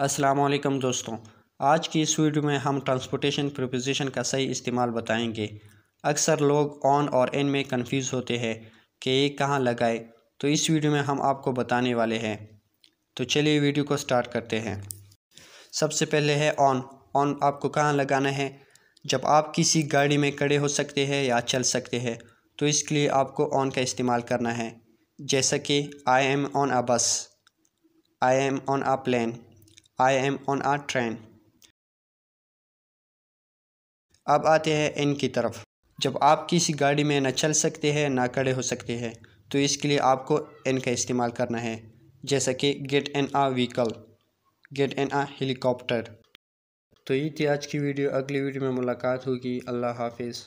असलकम दोस्तों आज की इस वीडियो में हम ट्रांसपोर्टेशन प्रपोजिशन का सही इस्तेमाल बताएंगे अक्सर लोग ऑन और एन में कंफ्यूज होते हैं कि ये कहाँ लगाए तो इस वीडियो में हम आपको बताने वाले हैं तो चलिए वीडियो को स्टार्ट करते हैं सबसे पहले है ऑन ऑन आपको कहाँ लगाना है जब आप किसी गाड़ी में खड़े हो सकते हैं या चल सकते हैं तो इसके लिए आपको ऑन का इस्तेमाल करना है जैसा कि आई am on a bus I am on a plane I am on a train अब आते हैं इन की तरफ जब आप किसी गाड़ी में न चल सकते हैं ना खड़े हो सकते हैं तो इसके लिए आपको एन का इस्तेमाल करना है जैसा कि get an a vehicle get an a helicopter तो ये थी आज की वीडियो अगली वीडियो में मुलाकात होगी अल्लाह हाफिज़